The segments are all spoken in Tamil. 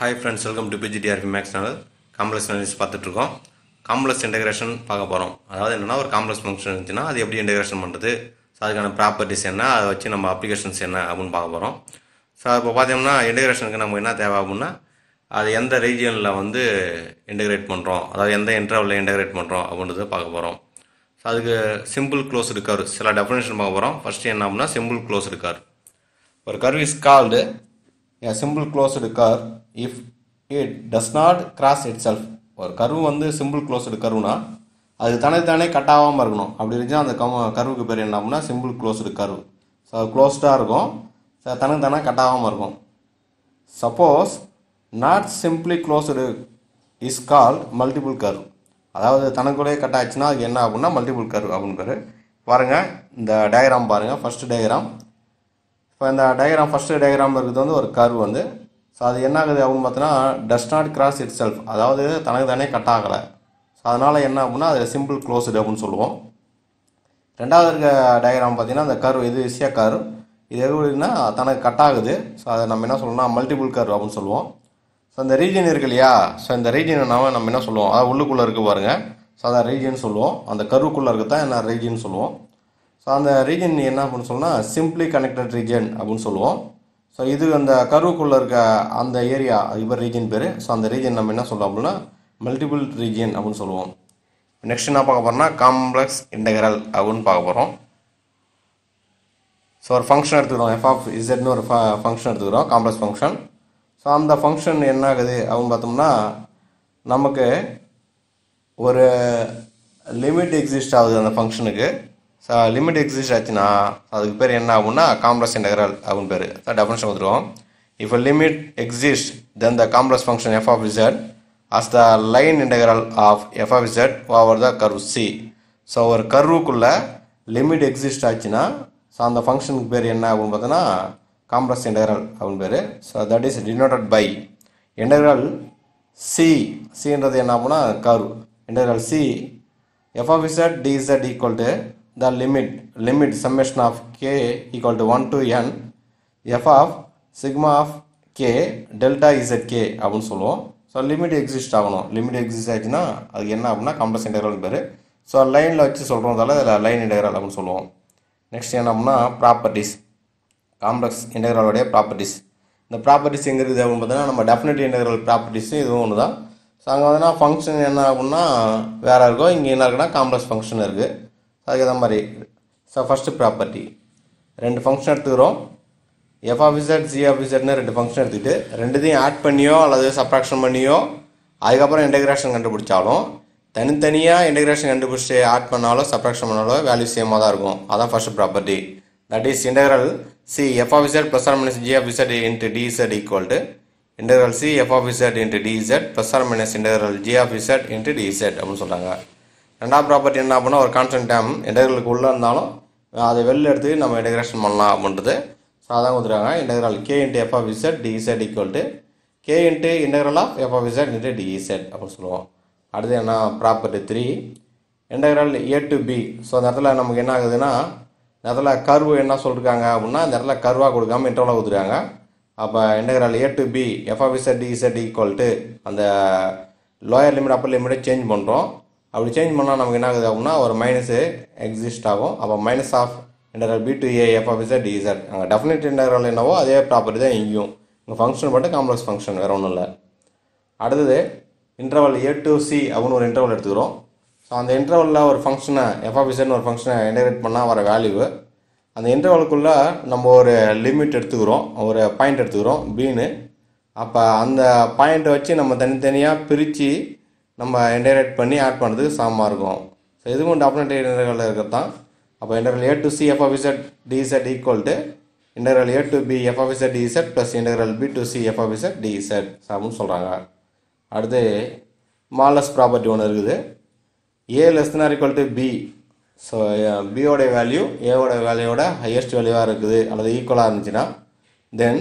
Hi friends welcome to PGTRB maths channel complex analysis பார்த்துட்ருக்கோம் காம்ப்ளெக்ஸ் இன்டகிரேஷன் பார்க்க போகிறோம் அதாவது என்னென்னா ஒரு காம்ப்ளெக்ஸ் ஃபங்க்ஷன் இருந்துச்சுன்னா அது எப்படி இன்டகிரேஷன் பண்ணுறது ஸோ அதுக்கான ப்ராப்பர்ட்டிஸ் என்ன அதை வச்சு நம்ம அப்ளிகேஷன்ஸ் என்ன அப்படின்னு பார்க்க போகிறோம் ஸோ இப்போ பார்த்தோம்னா இன்டகிரேஷனுக்கு நம்ம என்ன தேவை அப்படின்னா அது எந்த ரீஜியனில் வந்து இன்டகிரேட் பண்ணுறோம் அதாவது எந்த இன்டர்வலில் இன்டகிரேட் பண்ணுறோம் அப்படின்றத பார்க்க போகிறோம் ஸோ அதுக்கு சிம்பிள் க்ளோஸ் இருக்கார் சில டெஃபினேஷன் பார்க்க போகிறோம் ஃபஸ்ட்டு என்ன அப்படின்னா சிம்பிள் க்ளோஸ் இருக்கார் ஒரு curve is called a simple closed curve if it does not cross itself ஒரு கருவு வந்து சிம்பிள் க்ளோஸ்டு கருவுனா அது தனது தானே கட் ஆகாமல் இருக்கணும் அப்படி இருந்துச்சுன்னா அந்த கம கருவுக்கு பேர் என்ன அப்படின்னா சிம்பிள் க்ளோஸ்டு கருவு ஸோ அது க்ளோஸ்டாக இருக்கும் ஸோ தனக்கு தானே கட் ஆகாமல் இருக்கும் suppose not simply closed is call multiple curve அதாவது தனக்குள்ளே கட் ஆச்சுன்னா அது என்ன அப்படின்னா மல்டிபிள் கர்வ் அப்படின்னு பாருங்கள் இந்த டயக்ராம் பாருங்கள் ஃபஸ்ட்டு டயக்ராம் இப்போ இந்த டயக்ராம் ஃபஸ்ட்டு டயக்ராம் இருக்கிறது வந்து ஒரு கர்வ் வந்து ஸோ அது என்ன ஆகுது அப்படின்னு பார்த்தோன்னா does not cross itself அதாவது தனக்கு தானே கட் ஆகலை ஸோ அதனால் என்ன அப்படின்னா அது சிம்பிள் க்ளோஸ்டு அப்படின்னு சொல்லுவோம் ரெண்டாவது இருக்க டயக்ராம் பார்த்தீங்கன்னா அந்த கர்வ் இது ஈஸியாக கரு இது எப்படின்னா தனக்கு கட் ஆகுது ஸோ அதை நம்ம என்ன சொல்லணும்னா மல்டிபிள் கர்வ் அப்படின்னு சொல்லுவோம் ஸோ அந்த ரீஜன் இருக்கு இல்லையா ஸோ இந்த ரீஜனை நாம் நம்ம என்ன சொல்லுவோம் அதாவது உள்ளுக்குள்ளே இருக்குது பாருங்கள் ஸோ அதை ரீஜன் சொல்லுவோம் அந்த கருவுக்குள்ளே இருக்க தான் என்ன ரீஜன் சொல்லுவோம் ஸோ அந்த ரீஜன் என்ன அப்படின்னு சொன்னால் சிம்பிளி கனெக்டட் ரீஜன் அப்படின்னு சொல்லுவோம் ஸோ இது அந்த கருவுக்குள்ளே இருக்க அந்த ஏரியா இவர் ரீஜன் பேர் ஸோ அந்த ரீஜன் நம்ம என்ன சொல்லுவோம் அப்படின்னா மல்டிபிள் ரீஜன் அப்படின்னு சொல்லுவோம் நெக்ஸ்ட் என்ன பார்க்க போகிறோம்னா காம்ப்ளெக்ஸ் இன்டகரல் அப்படின்னு பார்க்க போகிறோம் ஸோ ஒரு ஃபங்க்ஷன் எடுத்துக்கிறோம் எஃப் ஆஃப் இசட்னு ஒரு ஃபங்க்ஷன் எடுத்துக்கிறோம் காம்ப்ளெக்ஸ் ஃபங்க்ஷன் ஸோ அந்த ஃபங்க்ஷன் என்ன ஆகுது அப்படின்னு பார்த்தோம்னா நமக்கு ஒரு லிமிட் எக்ஸிஸ்ட் ஆகுது அந்த ஃபங்க்ஷனுக்கு லிமிட் எக்ஸிஸ்ட் ஆச்சுன்னா அதுக்கு பேர் என்ன ஆகும்னா காம்ப்ளெக்ஸ் இன்டகரல் அப்படின்னு பேர் டெஃபினேஷன் கொடுத்துருவோம் if limit exist then the complex function f of z as the line integral of f of z over the curve c so ஒரு கர்வுக்குள்ளே லிமிட் எக்ஸிஸ்ட் ஆச்சுன்னா ஸோ அந்த ஃபங்க்ஷனுக்கு பேர் என்ன ஆகும்னு பார்த்தோன்னா காம்ப்ளெக்ஸ் இன்டகரல் அப்படின்னு பேர் so that is denoted by integral c சின்றது என்ன ஆகும்னா curve integral c f of z d z equal to the limit limit summation of k equal to 1 to n f of sigma of k delta zk அப்படின்னு சொல்லுவோம் ஸோ லிமிட் எக்ஸிஸ்ட் ஆகணும் லிமிட் எக்ஸிஸ்ட் ஆகிடுச்சுன்னா அது என்ன அப்படின்னா காம்ப்ளெக்ஸ் integral பேர் ஸோ லைனில் வச்சு சொல்கிறதால அதில் லைன் integral அப்படின்னு சொல்லுவோம் next என்ன அப்படின்னா complex integral வடைய properties இந்த ப்ராப்பர்ட்டிஸ் எங்கே இருக்குது அப்படின்னு பார்த்தீங்கன்னா நம்ம டெஃபினெட் integral ப்ராப்பர்ட்டிஸும் இது ஒன்று தான் ஸோ அங்கே வந்துன்னா ஃபங்க்ஷன் என்ன ஆகும்னா வேறு இருக்கோ இங்கே என்ன இருக்குன்னா காம்ப்ளெக்ஸ் ஃபங்க்ஷன் இருக்குது அதுக்கு தான் மாதிரி ஸோ ஃபஸ்ட்டு ப்ராப்பர்ட்டி ரெண்டு ஃபங்க்ஷன் எடுத்துக்கிறோம் f of z g of ரெண்டு ஃபங்க்ஷன் எடுத்துக்கிட்டு ரெண்டுத்தையும் ஆட் பண்ணியோ அல்லது சப்ராக்ஷன் பண்ணியோ அதுக்கப்புறம் இன்டகிரேஷன் கண்டுபிடிச்சாலும் தனித்தனியாக இன்டகிரேஷன் கண்டுபிடிச்சி ஆட் பண்ணாலும் சப்ராக்ஷன் பண்ணாலோ வேல்யூ சேமாக தான் இருக்கும் அதான் first property that is integral C f of z plus or minus g of into dz equal to integral C f of into டிஇசட் plus or minus integral g of z into dz அப்படின்னு சொல்கிறாங்க ரெண்டாம் ப்ராப்பர்ட்டி என்ன அப்படின்னா ஒரு கான்ஸ்டன்ட் டேம் இன்டெகிரலுக்கு உள்ளே இருந்தாலும் அதை வெளில எடுத்து நம்ம இன்டெகிரேஷன் பண்ணலாம் அப்படின்றது ஸோ அதான் கொடுத்துருக்காங்க integral k into f of z டிஇசட் equal to k into integral of f of z into dz அப்படின்னு சொல்லுவோம் அடுத்து என்ன property three integral a to b so அந்த இடத்துல நமக்கு என்ன ஆகுதுன்னா இந்த இடத்துல கருவு என்ன சொல்லியிருக்காங்க அப்படின்னா அந்த இடத்துல கருவாக கொடுக்காம இன்டர்வலாக கொடுத்துருக்காங்க அப்போ integral a to b f of z equal to அந்த லோயர் லிமிட் அப்பர் லிமிட்டே சேஞ்ச் பண்ணுறோம் அப்படி சேஞ்ச் பண்ணால் நமக்கு என்ன ஆகுது அப்படின்னா ஒரு மைனஸு எக்ஸிஸ்ட் ஆகும் அப்போ minus of interval b to a f of z அங்கே டெஃபினட் இன்டர்வல் என்னவோ அதே ப்ராப்பர்ட்டி தான் இங்கேயும் இங்கே ஃபங்க்ஷன் மட்டும் காம்ப்ளெக்ஸ் ஃபங்க்ஷன் வேறு ஒன்றும் இல்லை அடுத்தது இன்டர்வல் ஏ டு சி அப்படின்னு ஒரு இன்டர்வல் எடுத்துக்கிறோம் ஸோ அந்த இன்டர்வலில் ஒரு ஃபங்க்ஷனை எஃப்ஆபிசன் ஒரு ஃபங்க்ஷனை இன்டகிரேட் பண்ணால் வர வேல்யூ அந்த இன்டர்வலுக்குள்ளே நம்ம ஒரு லிமிட் எடுத்துக்கிறோம் ஒரு பாயிண்ட் எடுத்துக்கிறோம் பீனு அப்போ அந்த பாயிண்ட்டை வச்சு நம்ம தனித்தனியாக பிரித்து நம்ம என்டரேட் பண்ணி ஆட் பண்ணுறதுக்கு சமமாக இருக்கும் ஸோ இதுவும் டாப்னட் இன்டர்வல் இருக்கிறது தான் அப்போ interval a to c f of z டிஇசட் equal to interval a to b f of z plus interval b to c f of z dz அப்படின்னு சொல்கிறாங்க அடுத்து மாலஸ் ப்ராப்பர்ட்டி ஒன்று இருக்குது a less than or equal to b so பியோட வேல்யூ ஏவோட வேல்யூவோட ஹையஸ்ட் வேல்யூவாக இருக்குது அல்லது ஈக்குவலாக இருந்துச்சுன்னா then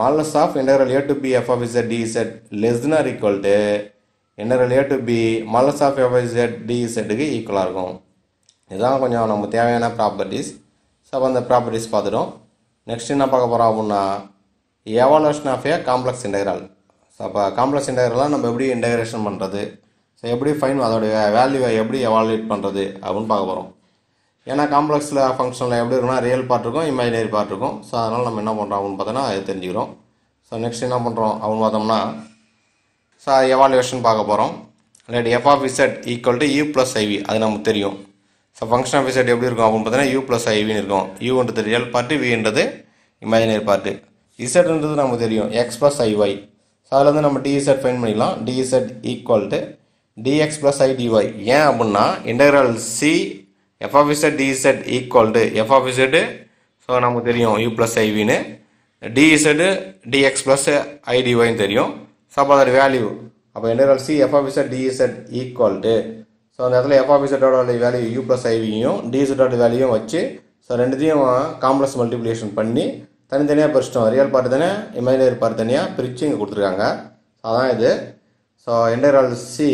modulus of integral a to b f of z d z less than or equal to integral a to b modulus of f of z டிஇசெட்டுக்கு ஈக்குவலாக இருக்கும் இதுதான் கொஞ்சம் நம்ம தேவையான ப்ராப்பர்ட்டிஸ் ஸோ அந்த ப்ராப்பர்ட்டிஸ் பார்த்துட்டோம் நெக்ஸ்ட் என்ன பார்க்க போகிறோம் அப்படின்னா evaluation of a complex integral so அப்போ காம்ப்ளெக்ஸ் இன்டகரெலாம் நம்ம எப்படி இன்டகிரேஷன் பண்ணுறது ஸோ எப்படி ஃபைன் அதோடைய வேல்யூவை எப்படி எவாலுவேட் பண்ணுறது அப்படின்னு பார்க்க போகிறோம் ஏன்னா காம்ப்ளெக்ஸில் ஃபங்க்ஷனில் எப்படி இருக்குன்னா ரியல் பார்ட் இருக்கும் இமேஜினரி பார்ட் இருக்கும் ஸோ அதனால் நம்ம என்ன பண்ணுறோம் அப்படின்னு பார்த்தோன்னா அது தெரிஞ்சுக்கிறோம் ஸோ நெக்ஸ்ட் என்ன பண்ணுறோம் அப்படின்னு பார்த்தோம்னா ஸோ அது பார்க்க போகிறோம் right f of z equal to u plus i v அது நமக்கு தெரியும் ஸோ ஃபங்க்ஷன் ஆஃப் இசட் எப்படி இருக்கும் அப்படின்னு பார்த்தீங்கன்னா யூ ப்ளஸ் ஐவின்னு இருக்கும் யூன்றது ரியல் பார்ட்டு வின்றது இமேஜினரி பார்ட்டு இசட்ன்றது நமக்கு தெரியும் x plus i y so அதில் வந்து நம்ம டிஇசட் ஃபைன் பண்ணிக்கலாம் d z equal to d x plus i d y ஏன் அப்படின்னா integral C z டிஇசட் equal to f of z so நமக்கு தெரியும் யூ ப்ளஸ் ஐவின்னு டிஇசட்டு டிஎக்ஸ் ப்ளஸ் ஐடிஒய்னு தெரியும் some வேல்யூ அப்போ என்ன C f of d z equal to so அந்த இடத்துல எஃப் ஆஃப் டோட வேல்யூ யூ ப்ளஸ் ஐவியும் டிஇசட்டோட வேல்யூவும் வச்சு ஸோ ரெண்டுத்தையும் காம்ப்ளெக்ஸ் மல்டிபிளேஷன் பண்ணி தனித்தனியாக பிரிச்சிட்டோம் ரியல் பார்ட் தானே இமேஜினரி பார்ட் தனியாக பிரித்து இங்கே கொடுத்துருக்காங்க ஸோ அதான் இது so integral C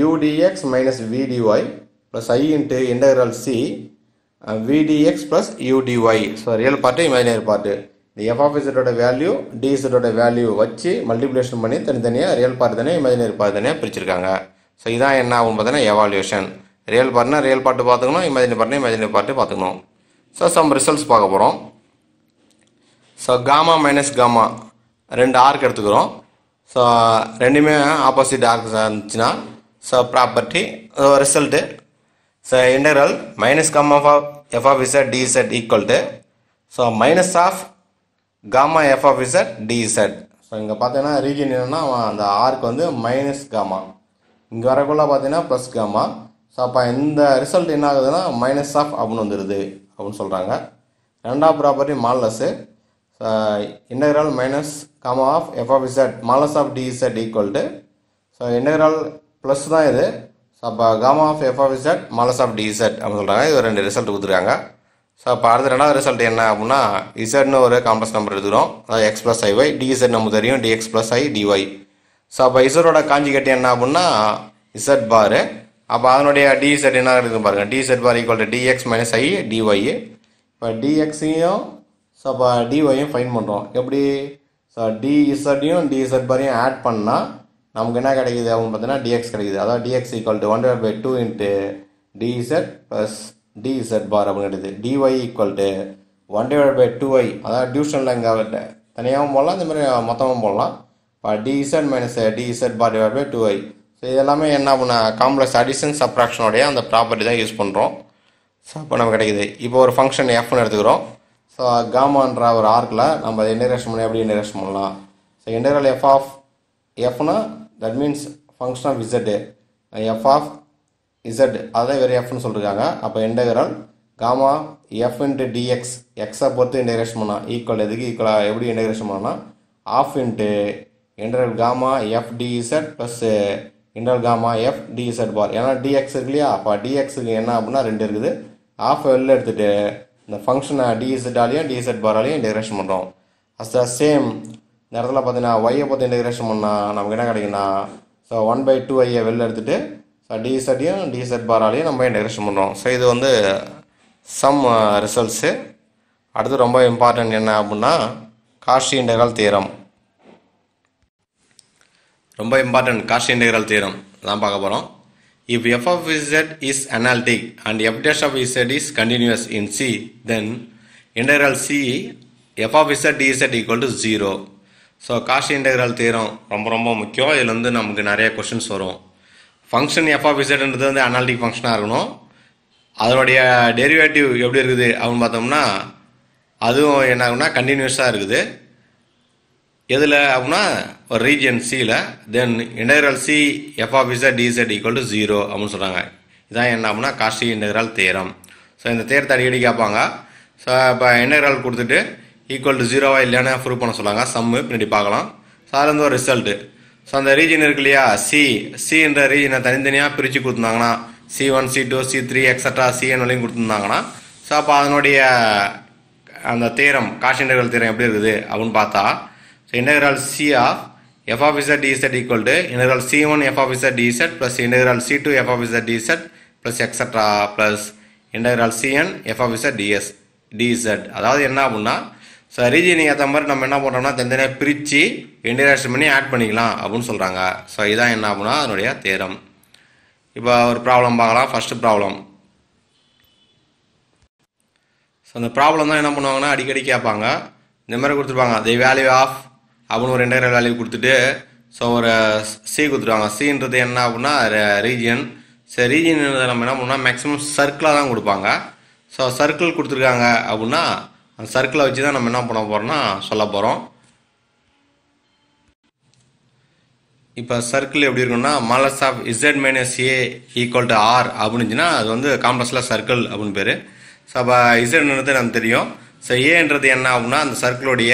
u d x minus v d y plus i into integral C v d x plus u d y so real part imaginary part இந்த எஃப் ஆஃப் இசட்டோட வேல்யூ டிஇசட்டோட வேல்யூ வச்சு மல்டிப்ளேஷன் பண்ணி தனித்தனியாக ரியல் பார்ட் தனியாக இமேஜினரி பார்ட் தனியாக பிரிச்சிருக்காங்க ஸோ இதான் என்ன ஆகும் பார்த்தீங்கன்னா எவால்யூஷன் ரியல் பார்ட்னா ரியல் பார்ட்டு பார்த்துக்கணும் இமேஜினரி பார்ட்னா இமேஜினரி பார்ட்டு பார்த்துக்கணும் ஸோ சம் ரிசல்ட்ஸ் பார்க்க போகிறோம் ஸோ காமா மைனஸ் காமா ரெண்டு ஆர்க் எடுத்துக்கிறோம் ஸோ ரெண்டுமே ஆப்போசிட் ஆர்க் இருந்துச்சுன்னா so property result so integral minus gamma of f of z டிஇசட் equal to so minus of gamma f of z d z so இங்கே பார்த்தீங்கன்னா ரீஜன் என்னென்னா அந்த ஆர்க் வந்து மைனஸ் காமா இங்கே வரக்குள்ள பார்த்தீங்கன்னா ப்ளஸ் காமா ஸோ அப்போ இந்த ரிசல்ட் என்ன ஆகுதுன்னா மைனஸ் ஆஃப் அப்படின்னு வந்துடுது அப்படின்னு சொல்கிறாங்க ரெண்டாவது property modulus integral minus gamma of f of z modulus of d z equal to so integral plus தான் இது ஸோ அப்போ gamma of f of z modulus of d z அப்படின்னு சொல்கிறாங்க இது ரெண்டு ரிசல்ட் கொடுத்துருக்காங்க ஸோ அப்போ அடுத்த ரெண்டாவது ரிசல்ட் என்ன அப்படின்னா இசட்னு ஒரு காம்ப்ளெக்ஸ் நம்பர் எடுத்துக்கிறோம் அதாவது எக்ஸ் ப்ளஸ் ஒய் டிஇசட் நம்ம தெரியும் d x plus i d y so அப்போ இசரோட காஞ்சிகேட் என்ன அப்படின்னா இசட் பார் அப்போ அதனுடைய டிஇசட் என்ன இருக்குது பாருங்கள் d z bar equal to d x minus i d y இப்போ டிஎக்ஸையும் ஸோ அப்போ டிஒயும் ஃபைன் பண்ணுறோம் எப்படி ஸோ டிஇசட்டையும் டிஇசட் பாரையும் ஆட் பண்ணால் நமக்கு என்ன கிடைக்குது அப்படின்னு பார்த்தீங்கன்னா டிஎக்ஸ் கிடைக்குது அதாவது d x equal to one by two into டிஇசட் plus d z bar அப்படின்னு கிடையாது d y equal to one divide by two i அதாவது டியூஷனில் இங்கே தனியாகவும் போடலாம் இந்த மாதிரி மொத்தமும் போடலாம் இப்போ d z minus d z bar divide by two i so இதெல்லாமே என்ன பண்ண காம்ப்ளெக்ஸ் அடிஷன் சப்ராக்ஷனுடைய அந்த ப்ராப்பர்ட்டி தான் யூஸ் பண்ணுறோம் ஸோ அப்போ நம்ம கிடைக்குது இப்போ ஒரு ஃபங்க்ஷன் எஃப்னு எடுத்துக்கிறோம் ஸோ காமான்ற ஒரு ஆர்க்கில் நம்ம அதை இன்டரேஷன் பண்ணி எப்படி இன்டரேஷன் பண்ணலாம் ஸோ இன்டர்வல் எஃப் ஆஃப் எஃப்னா that means function of z f of z அதை வேறு எஃப்னு சொல்லியிருக்காங்க அப்போ integral gamma f into d x எக்ஸை பொறுத்து இன்டகிரேஷன் பண்ணால் ஈக்குவல் எதுக்கு ஈக்குவலாக எப்படி இன்டகிரேஷன் பண்ணால் of into integral gamma f d z plus integral gamma f d z bar ஏன்னா டிஎக்ஸ் இருக்கு இல்லையா அப்போ டிஎக்ஸுக்கு என்ன அப்படின்னா ரெண்டு இருக்குது ஆஃப் வெளில எடுத்துகிட்டு இந்த ஃபங்க்ஷனை டிஇசட்டாலையும் டிஇசட் பாராலையும் இன்டகிரேஷன் பண்ணுறோம் அஸ் த சேம் நேரத்தில் பார்த்தீங்கன்னா ஒய்யை பொறுத்து இன்டகிரேஷன் பண்ணால் நமக்கு என்ன கிடைக்குன்னா ஸோ ஒன் பை டூ ஐயை வெளில எடுத்துகிட்டு ஸோ டிஇசட்டையும் டிஇசட் பாராலையும் நம்ம இன்டெக்ரேஷன் பண்ணுறோம் ஸோ இது வந்து uh, சம் ரிசல்ட்ஸு அடுத்து ரொம்ப இம்பார்ட்டன்ட் என்ன அப்படின்னா காஷி இன்டெக்ரல் தீரம் ரொம்ப இம்பார்ட்டன்ட் காஷி இன்டெக்ரல் தீரம் தான் பார்க்க போகிறோம் if f of z is analytic and f dash of z is continuous in C then integral C f of z டிஇசட் equal to zero so Cauchy integral theorem ரொம்ப ரொம்ப முக்கியம் இதில் வந்து நமக்கு நிறைய கொஷின்ஸ் வரும் ஃபங்க்ஷன் எஃப் ஆஃப் இசட்ன்றது வந்து அனாலிட்டிக் ஃபங்க்ஷனாக இருக்கணும் அதனுடைய டெரிவேட்டிவ் எப்படி இருக்குது அப்படின்னு பார்த்தோம்னா அதுவும் என்ன ஆகுனா கண்டினியூஸாக இருக்குது எதில் அப்படின்னா ஒரு ரீஜியன் சியில் then integral C f of z d z equal to zero அப்படின்னு சொல்கிறாங்க இதான் என்ன அப்படின்னா காஷ்டி இன்டகரல் தேரம் ஸோ இந்த தேரத்தை அடிக்கடி கேட்பாங்க ஸோ இப்போ இன்டகரல் கொடுத்துட்டு ஈக்குவல் டு ஜீரோவாக இல்லைன்னா ப்ரூவ் பண்ண சொல்லுவாங்க சம்மு பின்னாடி பார்க்கலாம் ஸோ அதுலேருந்து ஒரு ரிசல்ட்டு ஸோ அந்த ரீஜன் இருக்கு இல்லையா சி சின்ற ரீஜனை தனித்தனியாக பிரித்து கொடுத்துருந்தாங்கன்னா C one C two C three extra C n வரையும் கொடுத்துருந்தாங்கன்னா ஸோ அப்போ அதனுடைய அந்த தீரம் காஷிண்டர்கள் தீரம் எப்படி இருக்குது அப்படின்னு பார்த்தா so integral C of f ஆஃபிசர் z d z equal to integral C one f of z d z plus integral C two f of z d z plus extra plus integral C n f of d s d z அதாவது என்ன அப்படின்னா ஸோ ரீஜியனுக்கு ஏற்ற மாதிரி நம்ம என்ன பண்ணுறோம்னா தனித்தனியாக பிரித்து இன்டராக்ஷன் பண்ணி ஆட் பண்ணிக்கலாம் அப்படின்னு சொல்கிறாங்க ஸோ இதுதான் என்ன அப்படின்னா அதனுடைய தேரம் இப்போ ஒரு ப்ராப்ளம் பார்க்கலாம் ஃபஸ்ட்டு ப்ராப்ளம் ஸோ அந்த ப்ராப்ளம் தான் என்ன பண்ணுவாங்கன்னா அடிக்கடி கேட்பாங்க இந்த மாதிரி கொடுத்துருப்பாங்க தி வேல்யூ ஆஃப் அப்படின்னு ஒரு இன்டகர் வேல்யூ கொடுத்துட்டு ஸோ ஒரு சி கொடுத்துருவாங்க சின்றது என்ன அப்படின்னா ரீஜியன் ஸோ ரீஜியன் நம்ம என்ன பண்ணால் மேக்ஸிமம் சர்க்கிளாக தான் கொடுப்பாங்க ஸோ சர்க்கிள் கொடுத்துருக்காங்க அப்படின்னா அந்த சர்க்கிளை வச்சு தான் நம்ம என்ன பண்ண போகிறோம்னா சொல்ல போகிறோம் இப்போ சர்க்கிள் எப்படி இருக்குன்னா modulus of z minus a equal to r அப்படின்னுச்சுன்னா அது வந்து காம்ப்ளெக்ஸில் சர்க்கிள் அப்படின்னு பேர் ஸோ அப்போ இசட்ன்றது நமக்கு தெரியும் ஸோ ஏன்றது என்ன ஆகுன்னா அந்த சர்க்கிளுடைய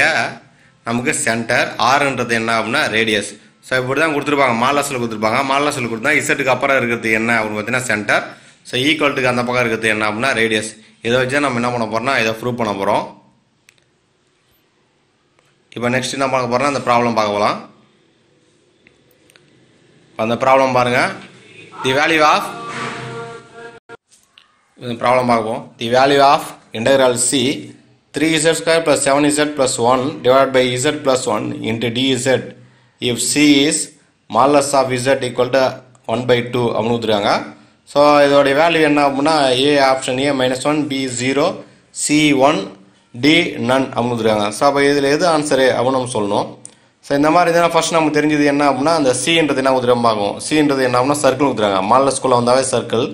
நமக்கு சென்டர் ஆர்ன்றது என்ன ஆகுனா ரேடியஸ் ஸோ இப்படி தான் கொடுத்துருப்பாங்க மாலசில் கொடுத்துருப்பாங்க மாலாசில் கொடுத்தா இசட்டுக்கு அப்புறம் இருக்கிறது என்ன அப்படின்னு பார்த்தீங்கன்னா சென்டர் ஸோ ஈக்குவல்ட்டுக்கு அந்த பக்கம் இருக்கிறது என்ன அப்படின்னா ரேடியஸ் இதை வச்சு நம்ம என்ன பண்ண போகிறோம்னா இதை ப்ரூவ் பண்ண போகிறோம் இப்போ நெக்ஸ்ட் என்ன பார்க்க போகிறோம்னா அந்த ப்ராப்ளம் பார்க்க போகலாம் அந்த ப்ராப்ளம் பாருங்கள் தி வேல்யூ ஆஃப் இந்த ப்ராப்ளம் பார்க்குவோம் the value of integral C three z square plus seven z plus one divide by z plus one into z if C is modulus of z equal to one by two அப்படின்னு கொடுத்துருக்காங்க ஸோ இதோடைய வேல்யூ என்ன அப்படின்னா A option A minus one B zero C one D none அப்படின்னு கொடுத்துருக்காங்க ஸோ அப்போ இதில் எது ஆன்சரே அவனம் நம்ம சொல்லணும் ஸோ இந்த மாதிரி இதெல்லாம் ஃபஸ்ட் நாம் தெரிஞ்சது என்ன அப்படின்னா அந்த சின்றது என்ன குதிரம் பார்க்கும் சின்றது என்ன அப்படின்னா சர்க்கிள் கொடுத்துறாங்க மாநில ஸ்கூலில் வந்தாவே சர்க்கிள்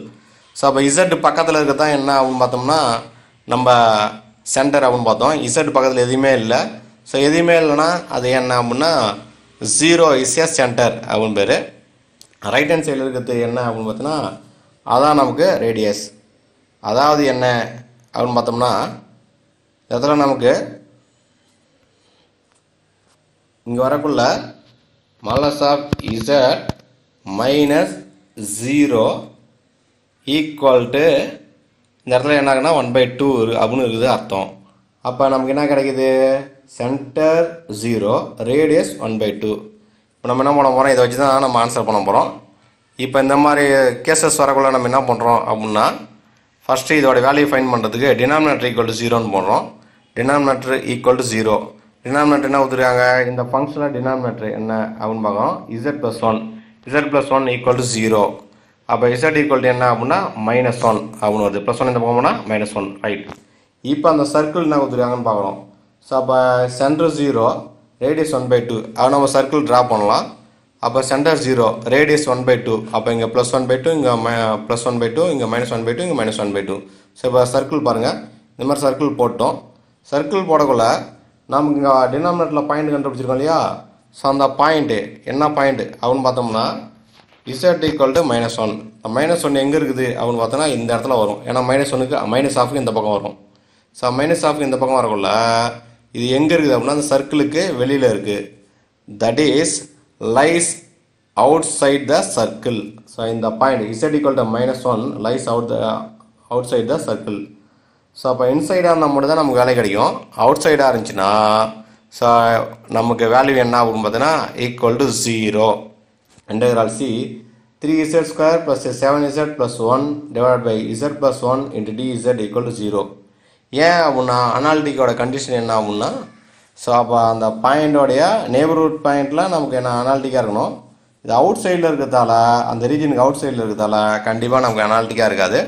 ஸோ அப்போ இசட் பக்கத்தில் என்ன அப்படின்னு பார்த்தோம்னா நம்ம சென்டர் அப்படின்னு பார்த்தோம் பக்கத்தில் எதுவுமே இல்லை ஸோ எதுவுமே இல்லைன்னா அது என்ன ஜீரோ சென்டர் பேர் ரைட் சைடில் இருக்கிறது என்ன அப்படின்னு பார்த்தோன்னா அதான் நமக்கு ரேடியஸ் அதாவது என்ன அப்படின்னு பார்த்தோம்னா இதில் நமக்கு இங்கே வரக்குள்ள modulus of z minus zero equal to இந்த இடத்துல என்ன ஒன் பை டூ அப்படின்னு இருக்குது அர்த்தம் அப்போ நமக்கு என்ன கிடைக்குது centre zero radius one by two இப்போ நம்ம என்ன பண்ண போகிறோம் இதை வச்சு தான் நம்ம ஆன்சர் பண்ண போகிறோம் இப்போ இந்த மாதிரி கேசஸ் வரக்குள்ள நம்ம என்ன பண்ணுறோம் அப்படின்னா ஃபஸ்ட்டு இதோட வேல்யூ ஃபைன் பண்ணுறதுக்கு டினாமினேட்டர் ஈக்குவல் டு ஜீரோன்னு போடுறோம் denominator equal to zero denominator என்ன ஊற்றுருக்காங்க இந்த ஃபங்க்ஷனில் டினாமினேட்டர் என்ன அப்படின்னு பார்க்கணும் z plus one z plus one equal to zero அப்போ இசட் ஈக்குவல் டு என்ன அப்படின்னா மைனஸ் ஒன் அப்படின்னு வருது ப்ளஸ் ஒன் இந்த போகணும்னா மைனஸ் ஒன் ரைட் இப்போ அந்த சர்க்கிள் என்ன ஊற்றுருக்காங்கன்னு பார்க்குறோம் ஸோ அப்போ centre zero radius one by two அதை நம்ம சர்க்கிள் ட்ரா பண்ணலாம் அப்போ centre zero radius one by two அப்போ இங்கே ப்ளஸ் ஒன் பை டூ இங்கே ம ப்ளஸ் ஒன் பை டூ இங்கே மைனஸ் ஒன் பை டூ இங்கே minus one by two so இப்போ சர்க்கிள் பாருங்கள் இந்த மாதிரி சர்க்கிள் போட்டோம் சர்க்கிள் போடக்குள்ள நமக்கு இங்கே டினாமினேட்டில் பாயிண்ட் கண்டுபிடிச்சிருக்கோம் இல்லையா ஸோ அந்த பாயிண்ட்டு என்ன பாயிண்ட்டு அப்படின்னு பார்த்தோம்னா z equal to minus one minus one எங்கே இருக்குது அப்படின்னு பார்த்தோன்னா இந்த இடத்துல வரும் ஏன்னா மைனஸ் ஒனுக்கு மைனஸ் ஆஃப்க்கு இந்த பக்கம் வரும் ஸோ மைனஸ் ஆஃப்க்கு இந்த பக்கம் வரக்குள்ள இது எங்கே இருக்குது அப்படின்னா அந்த சர்க்கிளுக்கு வெளியில் இருக்குது that is lies outside the circle. So in the point z equal to minus 1 lies out the outside the circle. So அப்போ இன்சைடாக இருந்தால் மட்டும் தான் நமக்கு வேலை கிடைக்கும் அவுட் சைடாக இருந்துச்சுன்னா ஸோ நமக்கு வேல்யூ என்ன ஆகும் பார்த்தீங்கன்னா equal to zero integral C three z square plus seven z plus one divide by z plus one into d z equal to zero ஏன் அப்படின்னா அனாலிட்டிக்கோட கண்டிஷன் என்ன ஆகும்னா ஸோ அப்போ அந்த பாயிண்டோடைய நேபர்ஹுட் பாயிண்டில் நமக்கு என்ன அனாலிட்டிக்காக இருக்கணும் இது அவுட் சைடில் இருக்கிறதால அந்த ரீஜனுக்கு அவுட் சைடில் இருக்கிறதால கண்டிப்பாக நமக்கு அனாலிட்டிக்காக இருக்காது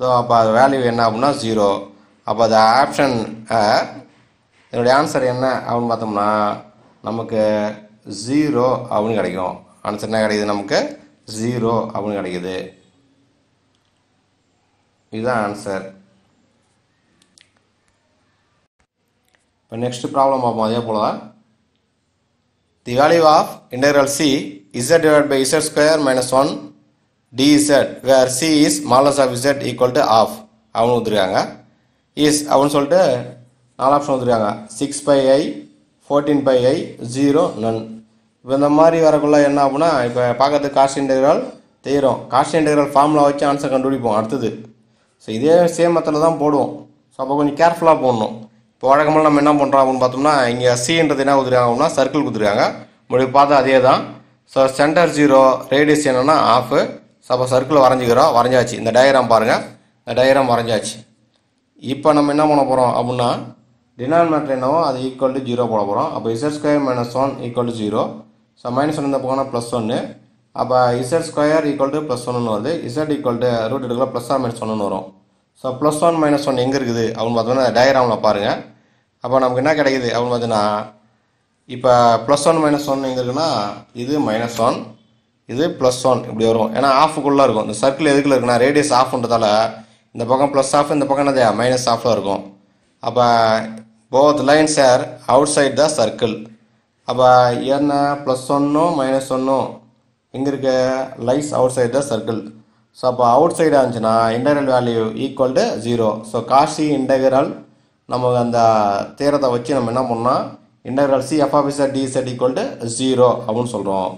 ஸோ அப்போ அது வேல்யூ என்ன அப்படின்னா ஜீரோ அப்போ அது ஆப்ஷன் என்னுடைய ஆன்சர் என்ன அப்படின்னு பார்த்தோம்னா நமக்கு ஜீரோ அப்படின்னு கிடைக்கும் ஆன்சர் என்ன கிடைக்குது நமக்கு ஜீரோ அப்படின்னு கிடைக்குது இதுதான் ஆன்சர் இப்போ நெக்ஸ்ட் ப்ராப்ளம் பார்ப்போம் அதே போல் தான் the value of integral C z divide by z square minus one d z where C is modulus of z equal to of அவனு கொடுத்துருக்காங்க இஸ் அப்படின்னு சொல்லிட்டு நாலு ஆப்ஷன் கொடுத்துருக்காங்க six by i fourteen by i zero none இப்போ இந்த மாதிரி வரக்குள்ள என்ன அப்படின்னா இப்போ பார்க்கறதுக்கு காஸ்ட் இன்டெக்ரல் தெரியும் காஸ்ட் இன்டெக்ரல் ஃபார்முலா வச்சு ஆன்சர் கண்டுபிடிப்போம் அடுத்தது ஸோ இதே சேம் தான் போடுவோம் ஸோ அப்போ கொஞ்சம் கேர்ஃபுல்லாக போடணும் வழக்கமாக நம்ம என்ன பண்ணுறோம் அப்படின்னு பார்த்தோம்னா இங்கே சின்றது என்ன கொடுத்துருக்காங்கன்னா சர்க்கிள் கொடுத்துருக்காங்க முடிவு பார்த்தா அதே தான் ஸோ சென்டர் ஜீரோ ரேடியஸ் என்னென்னா ஆஃபு சப்போ சர்க்கிள் வரைஞ்சிக்கிறோம் வரைஞ்சாச்சு இந்த டயக்ராம் பாருங்கள் இந்த டயக்ராம் வரைஞ்சாச்சு இப்போ நம்ம என்ன பண்ண போகிறோம் அப்படின்னா டினாமினேட்டர் என்னவோ அது ஈக்குவல் டு ஜீரோ போட போகிறோம் அப்போ z square minus one equal to zero so minus one இந்த போனால் ப்ளஸ் ஒன்று அப்போ z square equal to plus ஒன்று வருது இசட் ஈக்குவல் டு ரூட் எடுக்கலாம் ப்ளஸ் ஆர் மைனஸ் ஒன்று வரும் so plus one minus one எங்கே இருக்குது அப்படின்னு பார்த்தோம்னா டயக்ராமில் பாருங்கள் அப்போ நமக்கு என்ன கிடைக்குது அப்படின்னு பார்த்தீங்கன்னா இப்போ ப்ளஸ் ஒன் மைனஸ் ஒன் எங்கே இருக்குன்னா இது மைனஸ் ஒன் இது ப்ளஸ் ஒன் இப்படி வரும் ஏன்னா ஆஃபுக்குள்ளே இருக்கும் இந்த சர்க்கிள் எதுக்குள்ள இருக்குன்னா ரேடியஸ் ஆஃப்ன்றதால இந்த பக்கம் ப்ளஸ் ஆஃப் இந்த பக்கம் என்னது மைனஸ் ஆஃபில் இருக்கும் அப்போ போத் லைன்ஸ் ஆர் அவுட் சைட் த சர்க்கிள் அப்போ என்ன ப்ளஸ் ஒன்னும் மைனஸ் ஒன்றும் எங்கே இருக்க lies out side the circle so அப்போ அவுட் சைடாக இருந்துச்சுன்னா integral value equal to zero so Cauchy integral நமக்கு அந்த தேரத்தை வச்சு நம்ம என்ன பண்ணால் இன்டகிரல் சி எஃப் ஆஃபிசர் d z equal to zero அப்படின்னு சொல்கிறோம்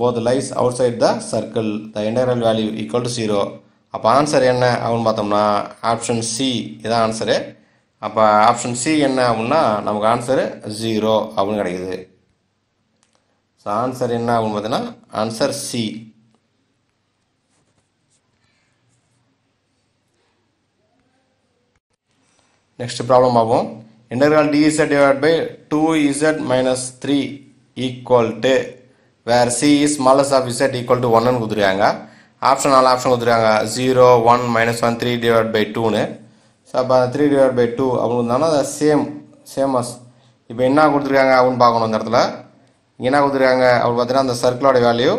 both lies out side the circle the integral value equal to zero அப்போ ஆன்சர் என்ன அப்படின்னு பார்த்தோம்னா ஆப்ஷன் சி இதான் ஆன்சரு அப்போ ஆப்ஷன் சி என்ன அப்படின்னா நமக்கு ஆன்சரு ஜீரோ அப்படின்னு கிடைக்குது ஸோ ஆன்சர் என்ன அப்படின்னு பார்த்தீங்கன்னா ஆன்சர் சி நெக்ஸ்ட் ப்ராப்ளம் பார்ப்போம் integral d z divide by two z minus three equal to where C is ஸ்மாலஸ்ட் ஆஃப் இசட் ஈக்குவல் டு ஒன்னு கொடுத்துருக்காங்க ஆப்ஷன் நாலு ஆப்ஷன் கொடுத்துருக்காங்க zero one minus one three divide by டூன்னு ஸோ அப்போ த்ரீ டிவைட் பை டூ அப்படின்னு அது சேம் சேமஸ் இப்போ என்ன கொடுத்துருக்காங்க அப்படின்னு பார்க்கணும் அந்த இடத்துல என்ன கொடுத்துருக்காங்க அப்படின்னு பார்த்தீங்கன்னா அந்த சர்க்கிளோட வேல்யூ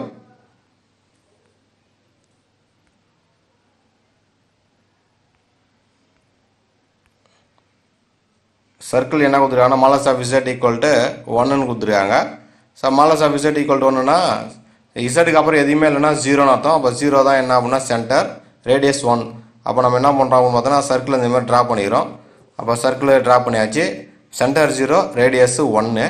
சர்க்கிள் என்ன கொடுத்துருக்காங்கன்னா modulus of z equal to ஒன்னுன்னு கொடுத்துருக்காங்க so modulus of z equal to ஒன்றுனா இசட்டுக்கு அப்புறம் எதுவுமே இல்லைன்னா ஜீரோன்னு அர்த்தம் அப்போ ஜீரோ தான் என்ன அப்படின்னா சென்டர் ரேடியஸ் ஒன் அப்போ நம்ம என்ன பண்ணுறோம் பார்த்தோன்னா சர்க்கிள் இந்த மாதிரி ட்ரா பண்ணிக்கிறோம் அப்போ சர்க்கிள் ட்ரா பண்ணியாச்சு சென்டர் ஜீரோ ரேடியஸ் ஒன்று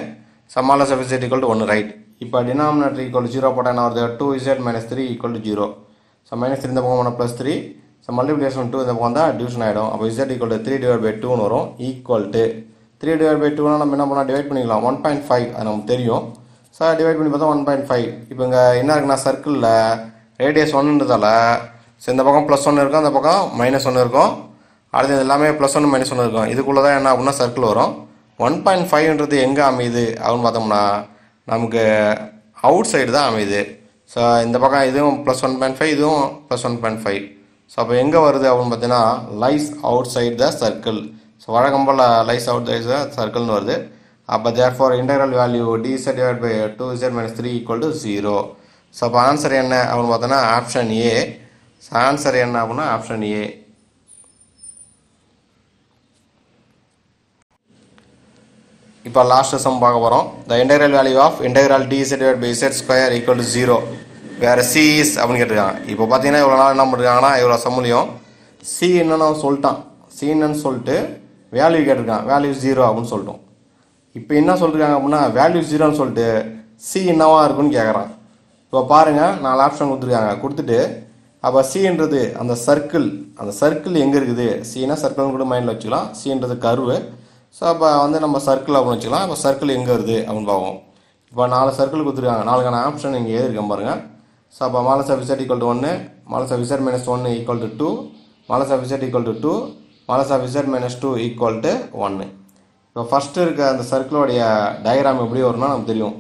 so modulus of z equal to ஒன்று ரைட் இப்போ டினாமினேட்டர் ஈக்குவல் ஜீரோ போட்டால் என்ன வருது two z minus three equal to zero so minus three இந்த பக்கம் ஒன்று plus three so multiplication two இந்த பக்கம் தான் டிவிஷன் ஆகிடும் அப்போ z equal to three divide by டூன்னு வரும் equal to three divide by டூனா நம்ம என்ன பண்ணால் டிவைட் பண்ணிக்கலாம் ஒன் பாயிண்ட் ஃபைவ் அது நமக்கு தெரியும் ஸோ டிவைட் பண்ணி பார்த்தா ஒன் பாயிண்ட் ஃபைவ் இப்போ இங்கே என்ன இருக்குன்னா சர்க்கிளில் ரேடியஸ் ஒன்றுன்றதால ஸோ இந்த பக்கம் ப்ளஸ் ஒன்று இருக்கும் அந்த பக்கம் மைனஸ் ஒன்று இருக்கும் அடுத்து எல்லாமே ப்ளஸ் ஒன்று மைனஸ் ஒன்று இருக்கும் இதுக்குள்ளே தான் என்ன அப்படின்னா சர்க்கிள் வரும் ஒன் பாயிண்ட் ஃபைவ்ன்றது எங்கே அமையுது அப்படின்னு பார்த்தோம்னா நமக்கு அவுட் சைடு தான் அமையுது ஸோ இந்த பக்கம் இதுவும் ப்ளஸ் ஒன் பாயிண்ட் ஃபைவ் இதுவும் plus one point five so அப்போ எங்கே வருது அப்படின்னு பார்த்தீங்கன்னா lies out side the circle so வழக்கம் போல் லைஸ் அவுட் சைட் த சர்க்கிள்னு வருது அப்போ there for integral value dz divide by two z minus three equal to zero so அப்போ ஆன்சர் என்ன அப்படின்னு பார்த்தோன்னா ஆப்ஷன் ஏ ஸோ ஆன்சர் என்ன அப்படின்னா ஆப்ஷன் ஏ இப்போ லாஸ்ட் சம் பார்க்க போகிறோம் the integral value of integral dz divide by z square equal to zero வேறு சிஇஸ் அப்படின்னு கேட்டிருக்காங்க இப்போ பார்த்தீங்கன்னா இவ்வளோ நாள் என்ன பண்ணிருக்காங்கன்னா இவ்வளோ சமூலியம் சி என்னன்னு சொல்லிட்டான் சி என்னன்னு சொல்லிட்டு வேல்யூ கேட்டிருக்கான் வேல்யூ ஜீரோ அப்படின்னு சொல்லிட்டோம் இப்போ என்ன சொல்லிருக்காங்க அப்படின்னா வேல்யூ ஜீரோன்னு சொல்லிட்டு சி என்னவா இருக்குன்னு கேட்குறான் இப்போ பாருங்கள் நாலு ஆப்ஷன் கொடுத்துருக்காங்க கொடுத்துட்டு அப்போ சின்றது அந்த சர்க்கிள் அந்த சர்க்கிள் எங்கே இருக்குது சின்னா சர்க்கிள்னு கூட மைண்டில் வச்சுக்கலாம் சீன்றது கருவு ஸோ அப்போ வந்து நம்ம சர்க்கிள் அப்படின்னு வச்சுக்கலாம் இப்போ சர்க்கிள் எங்கே இருக்குது அப்படின்னு பார்ப்போம் இப்போ நாலு சர்க்கிள் கொடுத்துருக்காங்க நாலுக்கான ஆப்ஷன் இங்கே இருக்கு பாருங்கள் ஸோ அப்போ மாலஸ் ஆஃப் இசட் ஈக்குவல் டு ஒன்று மாலஸ் ஆஃப் இசட் மைனஸ் ஒன்று equal to two modulus of z equal to two modulus of z minus two equal to ஒன்று இப்போ ஃபஸ்ட்டு இருக்க அந்த சர்க்கிளோடைய டயக்ராம் எப்படி வரும்னா நமக்கு தெரியும்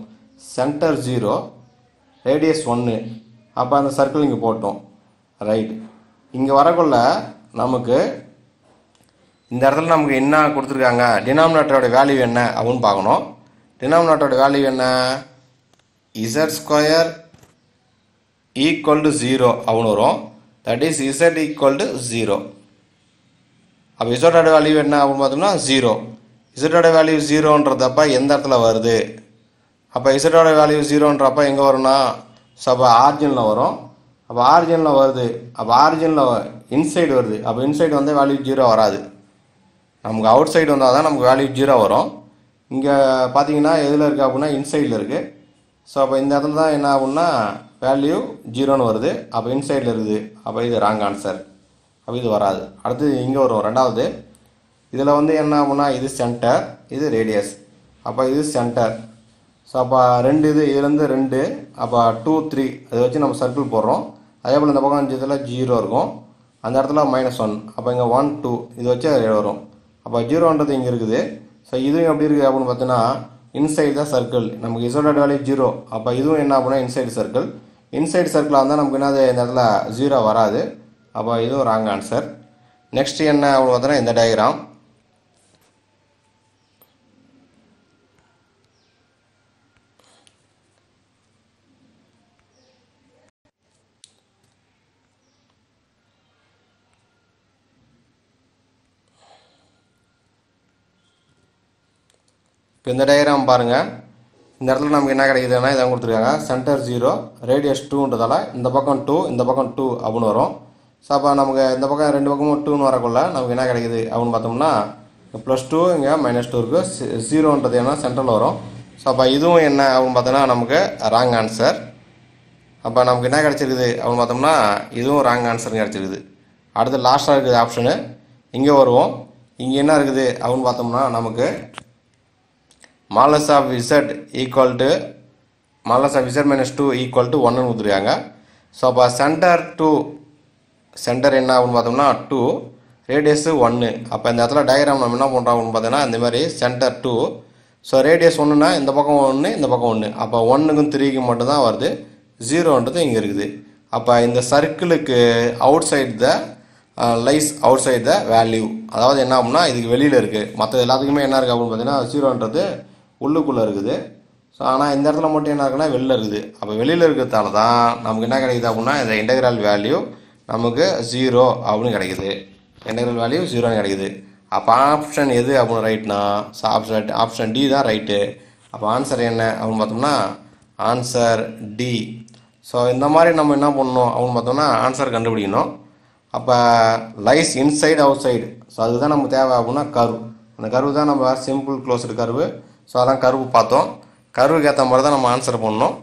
சென்டர் ஜீரோ ரேடியஸ் ஒன்று அப்போ அந்த சர்க்கிள் இங்கே போட்டோம் ரைட் இங்கே வரக்குள்ள நமக்கு இந்த இடத்துல நமக்கு என்ன கொடுத்துருக்காங்க டினாமினேட்டரோட வேல்யூ என்ன அப்படின்னு பார்க்கணும் டினாமினேட்டரோட வேல்யூ என்ன z square equal to zero அவனு வரும் that is z equal to zero அப்போ இசோட்டோட வேல்யூ என்ன அப்படின்னு பார்த்தோம்னா ஜீரோ இசட்டோட வேல்யூ ஜீரோன்றதப்ப எந்த இடத்துல வருது அப்போ இசட்டோட வேல்யூ ஜீரோன்றப்ப எங்கே வரும்னா ஸோ அப்போ ஆர்ஜினில் வரும் அப்போ ஆர்ஜினில் வருது அப்போ ஆர்ஜினில் இன்சைடு வருது அப்போ இன்சைடு வந்து வேல்யூ ஜீரோ வராது நமக்கு அவுட் சைடு வந்தால் தான் நமக்கு வேல்யூ ஜீரோ வரும் இங்கே பார்த்தீங்கன்னா எதில் இருக்குது அப்படின்னா இன்சைடில் இருக்குது ஸோ அப்போ இந்த இடத்துல தான் என்ன ஆகும்னா வேல்யூ ஜீரோன்னு வருது அப்போ இன்சைடில் இருக்குது அப்போ இது ராங் ஆன்சர் அப்போ இது வராது அடுத்து இங்கே வரும் ரெண்டாவது இதில் வந்து என்ன ஆகும்னா இது சென்டர் இது ரேடியஸ் அப்போ இது சென்டர் ஸோ அப்போ ரெண்டு இது இதுலேருந்து ரெண்டு அப்போ டூ த்ரீ அதை வச்சு நம்ம சர்க்கிள் போடுறோம் அதே போல் இந்த பக்கம் அஞ்சு இதில் ஜீரோ இருக்கும் அந்த இடத்துல மைனஸ் ஒன் அப்போ இங்கே ஒன் டூ இது வச்சு அது வரும் அப்போ ஜீரோன்றது இங்கே இருக்குது ஸோ இதுவும் எப்படி இருக்குது அப்படின்னு பார்த்தீங்கன்னா இன்சைடு தான் சர்க்கிள் நமக்கு இசோடட் வேல்யூ ஜீரோ அப்போ இதுவும் என்ன அப்படின்னா இன்சைடு சர்க்கிள் இன்சைடு சர்க்கிளாக இருந்தால் நமக்கு என்னது இந்த இடத்துல ஜீரோ வராது அப்போ இதுவும் ராங் ஆன்சர் நெக்ஸ்ட் என்ன அப்படின்னு பார்த்தோன்னா இந்த டயக்ராம் இப்போ இந்த டயக்ராம் பாருங்கள் நேரத்தில் நமக்கு என்ன கிடைக்குதுன்னா இதான் கொடுத்துருக்காங்க சென்டர் ஜீரோ ரேடியஸ் டூன்றதால இந்த பக்கம் டூ இந்த பக்கம் டூ அப்படின்னு வரும் ஸோ அப்போ நமக்கு இந்த பக்கம் ரெண்டு பக்கமும் டூன்னு வரக்குள்ள நமக்கு என்ன கிடைக்குது அப்படின்னு பார்த்தோம்னா ப்ளஸ் டூ இங்கே மைனஸ் டூ இருக்குது ஜீரோன்றது என்ன சென்ட்ரல் வரும் ஸோ அப்போ இதுவும் என்ன அப்படின்னு பார்த்தோன்னா நமக்கு ராங் ஆன்சர் அப்போ நமக்கு என்ன கிடச்சிருக்குது அப்படின்னு பார்த்தோம்னா இதுவும் ராங் ஆன்சர் கிடச்சிருக்குது அடுத்து லாஸ்ட்டாக இருக்குது ஆப்ஷனு இங்கே வருவோம் இங்கே என்ன இருக்குது அப்படின்னு பார்த்தோம்னா நமக்கு modulus of z equal to modulus of z minus two equal to ஒன்னு கொடுத்துருக்காங்க ஸோ அப்போ சென்டர் டூ சென்டர் என்ன ஆகுன்னு பார்த்தோம்னா டூ ரேடியஸு ஒன்று அப்போ இந்த இடத்துல டயக்ராம் நம்ம என்ன பண்ணுறோம்னு பார்த்தோன்னா இந்த மாதிரி சென்டர் டூ ஸோ ரேடியஸ் ஒன்றுனா இந்த பக்கம் ஒன்று இந்த பக்கம் ஒன்று அப்போ ஒன்றுக்கும் த்ரீக்கும் மட்டும்தான் வருது ஜீரோன்றது இங்கே இருக்குது அப்போ இந்த சர்க்கிளுக்கு out side the lies out side the value அதாவது என்ன ஆகும்னா இதுக்கு வெளியில் இருக்குது மற்ற எல்லாத்துக்குமே என்ன இருக்குது அப்படின்னு பார்த்தீங்கன்னா ஜீரோன்றது உள்ளுக்குள்ளே இருக்குது ஸோ ஆனால் இந்த இடத்துல மட்டும் என்ன இருக்குன்னா வெளில இருக்குது அப்போ வெளியில் இருக்கிறதால தான் நமக்கு என்ன கிடைக்குது அப்படின்னா இந்த இன்டகிரல் வேல்யூ நமக்கு ஜீரோ அப்படின்னு கிடைக்குது இன்டெகிரல் வேல்யூ ஜீரோன்னு கிடைக்குது அப்போ ஆப்ஷன் எது அப்படின்னு ரைட்னா ஸோ ஆப்ஷன் ஆப்ஷன் டி தான் ரைட்டு அப்போ ஆன்சர் என்ன அப்படின்னு பார்த்தோம்னா ஆன்சர் டி ஸோ இந்த மாதிரி நம்ம என்ன பண்ணணும் அப்படின்னு பார்த்தோம்னா ஆன்சர் கண்டுபிடிக்கணும் அப்போ lies inside outside so அதுக்கு தான் நம்ம தேவை அப்படின்னா கர்வ் அந்த கருவு தான் நம்ம சிம்பிள் க்ளோஸ்டு கருவு ஸோ அதெல்லாம் கருவு பார்த்தோம் கருவுக்கு ஏற்ற மாதிரி தான் நம்ம ஆன்சர் பண்ணணும்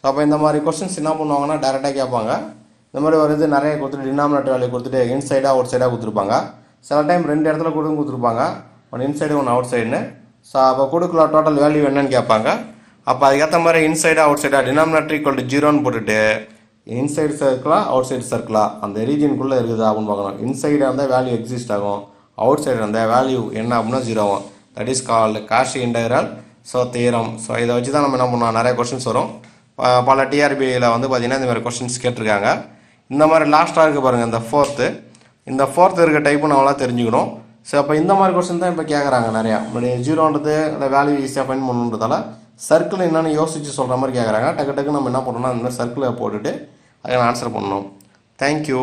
ஸோ அப்போ இந்த மாதிரி கொஸ்டின்ஸ் என்ன பண்ணுவாங்கன்னா டேரெக்டாக கேட்பாங்க இந்த மாதிரி ஒரு இது நிறைய கொடுத்துட்டு டினாமினேட் வேலையை கொடுத்துட்டு இன்சைடாக அவுட் சைடாக கொடுத்துருப்பாங்க சில டைம் ரெண்டு இடத்துல கூட கொடுத்துருப்பாங்க ஒன்று இன்சைடு ஒன்று அவுட் சைடுன்னு ஸோ அப்போ கொடுக்கல டோட்டல் வேல்யூ என்னன்னு கேட்பாங்க அப்போ அதுக்கேற்ற மாதிரி இன்சைடாக அவுட் சைடாக டினாமினேட்டர் ஈக்குவல் டு ஜீரோன்னு போட்டுட்டு இன்சைடு சர்க்கிளா அவுட் சைடு சர்க்கிளா அந்த ரீஜனுக்குள்ளே இருக்குதா அப்படின்னு பார்க்கணும் இன்சைடாக இருந்தால் வேல்யூ எக்ஸிஸ்ட் ஆகும் அவுட் சைடு இருந்தால் வேல்யூ என்ன அப்படின்னா ஜீரோ ஆகும் that is called Cauchy's integral so theorem so இதை வச்சு தான் நம்ம என்ன பண்ணோம் நிறைய கொஷின்ஸ் வரும் பல டிஆர்பியில் வந்து பார்த்திங்கன்னா இந்த மாதிரி கொஷின்ஸ் கேட்டிருக்காங்க இந்த மாதிரி லாஸ்ட்டாக இருக்குது பாருங்கள் இந்த ஃபோர்த்து இந்த ஃபோர்த்து இருக்க டைப்பு நம்மளாம் தெரிஞ்சுக்கணும் ஸோ அப்போ இந்த மாதிரி கொஸ்டின் தான் இப்போ கேட்குறாங்க நிறையா முன்னாடி ஜீரோன்றது இல்லை வேல்யூ ஈஸியாக ஃபைன் பண்ணுன்றதால சர்க்கிள் என்னென்னு யோசித்து சொல்கிற மாதிரி கேட்குறாங்க டக்கு டக்கு நம்ம என்ன பண்ணணும்னா இந்த சர்க்கிளை போட்டுட்டு அதுக்கான ஆன்சர் பண்ணணும் தேங்க்யூ